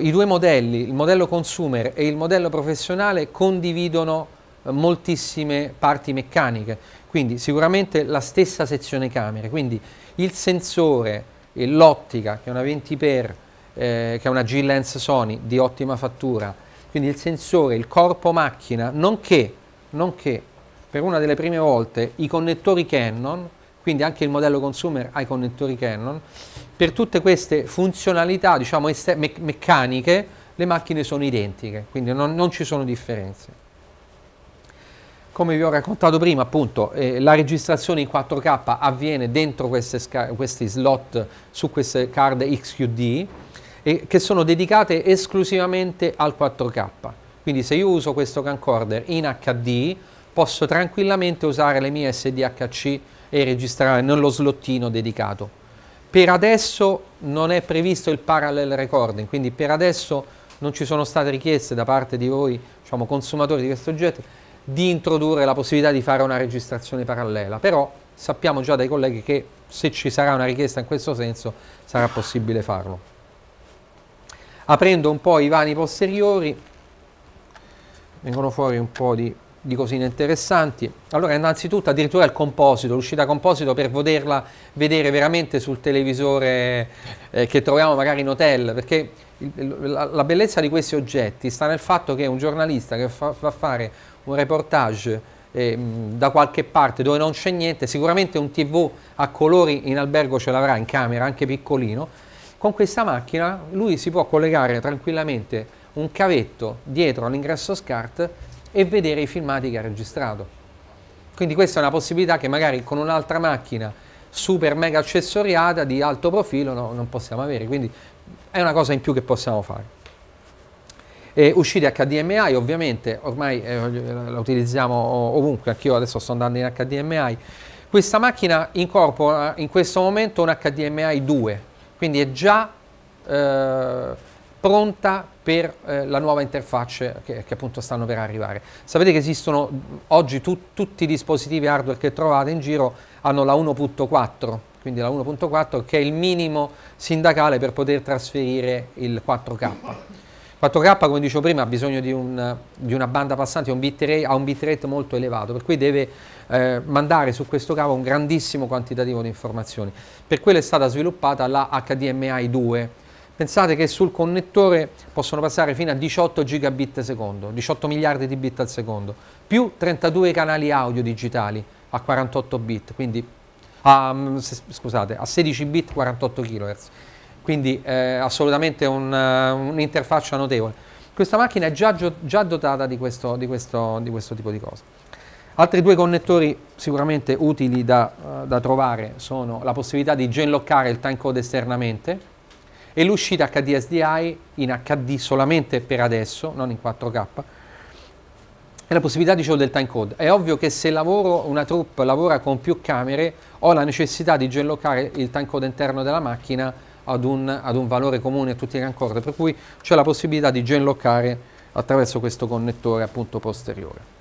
I due modelli, il modello consumer e il modello professionale, condividono eh, moltissime parti meccaniche, quindi sicuramente la stessa sezione camere, quindi il sensore e l'ottica che è una 20x, eh, che è una G-Lens Sony di ottima fattura, quindi il sensore, il corpo macchina, nonché, nonché per una delle prime volte i connettori Canon, quindi anche il modello consumer ha i connettori Canon, per tutte queste funzionalità diciamo, me meccaniche le macchine sono identiche, quindi non, non, ci sono differenze. Come vi ho raccontato prima, appunto, eh, la registrazione in 4K avviene dentro questi slot su queste card XQD eh, che sono dedicate esclusivamente al 4K. Quindi se io uso questo camcorder in HD posso tranquillamente usare le mie SDHC e registrare nello slottino dedicato. Per adesso non è previsto il parallel recording, quindi per adesso non ci sono state richieste da parte di voi, diciamo, consumatori di questo oggetto, di introdurre la possibilità di fare una registrazione parallela, però sappiamo già dai colleghi che se ci sarà una richiesta in questo senso sarà possibile farlo. Aprendo un po' i vani posteriori, vengono fuori un po' di di cosine interessanti. Allora, innanzitutto addirittura il composito, l'uscita composito per poterla vedere veramente sul televisore eh, che troviamo magari in hotel, perché il, la, la, bellezza di questi oggetti sta nel fatto che un giornalista che fa, fa fare un reportage eh, da qualche parte dove non c'è niente, sicuramente un TV a colori in albergo ce l'avrà in camera, anche piccolino, con questa macchina lui si può collegare tranquillamente un cavetto dietro all'ingresso SCART e vedere i filmati che ha registrato. Quindi questa è una possibilità che magari con un'altra macchina super mega accessoriata di alto profilo no, non possiamo avere, quindi è una cosa in più che possiamo fare. E uscite HDMI, ovviamente ormai eh, la utilizziamo ovunque, anch'io adesso sto andando in HDMI. Questa macchina incorpora in questo momento un HDMI 2, quindi è già... Eh, pronta per eh, la nuova interfaccia che, che, appunto stanno per arrivare. Sapete che esistono oggi tu, tutti i dispositivi hardware che trovate in giro hanno la 1.4, quindi la 1.4 che è il minimo sindacale per poter trasferire il 4K. 4K, come dicevo prima, ha bisogno di, un, di una banda passante, un bitrate, ha un bitrate molto elevato, per cui deve eh, mandare su questo cavo un grandissimo quantitativo di informazioni. Per quello è stata sviluppata la HDMI 2, Pensate che sul connettore possono passare fino a 18 gigabit secondo, 18 miliardi di bit al secondo, più 32 canali audio digitali a 48 bit, quindi a, mm, scusate, a 16 bit 48 kHz. Quindi eh, assolutamente eh, un'interfaccia notevole. Questa macchina è già, già dotata di questo, di, questo, di questo tipo di cose. Altri due connettori sicuramente utili da, eh, da, trovare sono la possibilità di genlockare il timecode esternamente, e l'uscita HDSDI in HD solamente per adesso, non in 4K, è la possibilità di del time code. È ovvio che se lavoro, una troupe lavora con più camere, ho la necessità di gellocare il time code interno della macchina ad un, ad un valore comune a tutti i rancord, per cui c'è la possibilità di genloccare attraverso questo connettore appunto posteriore.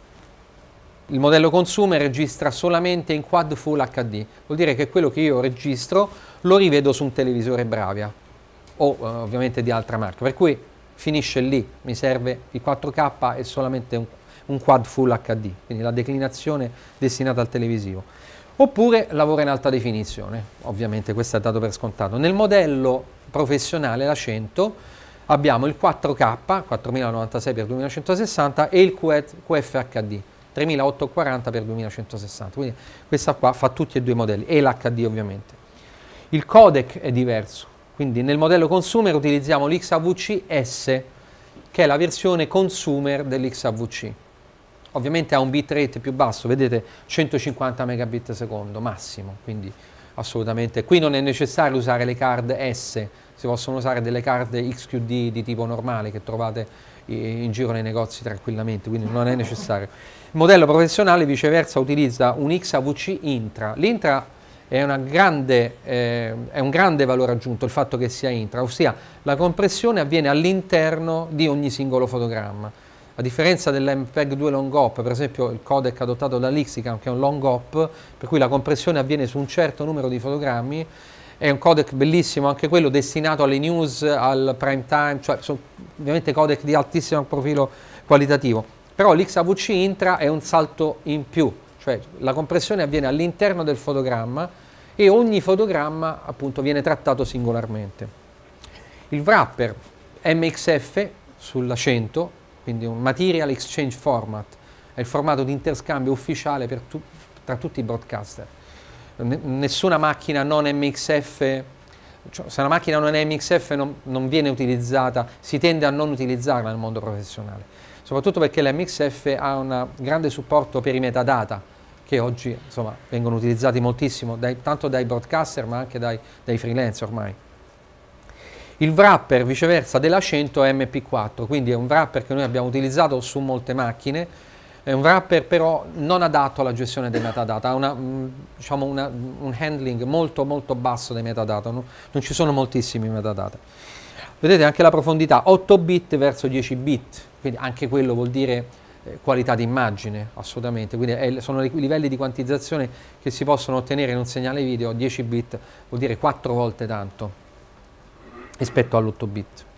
Il modello consumer registra solamente in quad full HD, vuol dire che quello che io registro lo rivedo su un televisore Bravia o eh, ovviamente di altra marca. Per cui finisce lì, mi serve il 4K e solamente un, un quad full HD, quindi la declinazione destinata al televisivo. Oppure lavora in alta definizione, ovviamente questo è dato per scontato. Nel modello professionale, la 100, abbiamo il 4K 4096x2160 e il QFHD 3840x2160 quindi questa qua fa tutti e due i modelli e l'HD ovviamente il codec è diverso quindi nel modello consumer utilizziamo l'XAVC S, che è la versione consumer dell'XAVC. Ovviamente ha un bitrate più basso, vedete 150 megabit secondo massimo, quindi assolutamente. Qui non è necessario usare le card S, si possono usare delle card XQD di tipo normale che trovate in giro nei negozi tranquillamente, quindi non è necessario. Il modello professionale viceversa utilizza un XAVC Intra. L'Intra è, grande, eh, è, un grande valore aggiunto il fatto che sia intra, ossia la compressione avviene all'interno di ogni singolo fotogramma. A differenza dell'MPEG 2 long op, per esempio il codec adottato da Lixicam, che è un long op, per cui la compressione avviene su un certo numero di fotogrammi, è un codec bellissimo, anche quello destinato alle news, al prime time, cioè sono ovviamente codec di altissimo profilo qualitativo. Però l'XAVC intra è un salto in più, cioè la compressione avviene all'interno del fotogramma e ogni fotogramma appunto viene trattato singolarmente. Il wrapper MXF sulla 100, quindi un Material Exchange Format, è il formato di interscambio ufficiale tu, tra tutti i broadcaster. Nessuna macchina non MXF cioè, se una macchina non è MXF non, non, viene utilizzata, si tende a non utilizzarla nel mondo professionale, soprattutto perché l'MXF ha un grande supporto per i metadata, che oggi insomma, vengono utilizzati moltissimo, dai, tanto dai broadcaster ma anche dai, dai freelance ormai. Il wrapper viceversa della 100 è MP4, quindi è un wrapper che noi abbiamo utilizzato su molte macchine, è un wrapper però non adatto alla gestione dei metadata, ha una, mm, diciamo una, un handling molto molto basso dei metadata, no? non ci sono moltissimi metadata. Vedete anche la profondità, 8 bit verso 10 bit, quindi anche quello vuol dire eh, qualità d'immagine assolutamente. Quindi è, sono i livelli di quantizzazione che si possono ottenere in un segnale video, 10 bit vuol dire 4 volte tanto rispetto all'8 bit.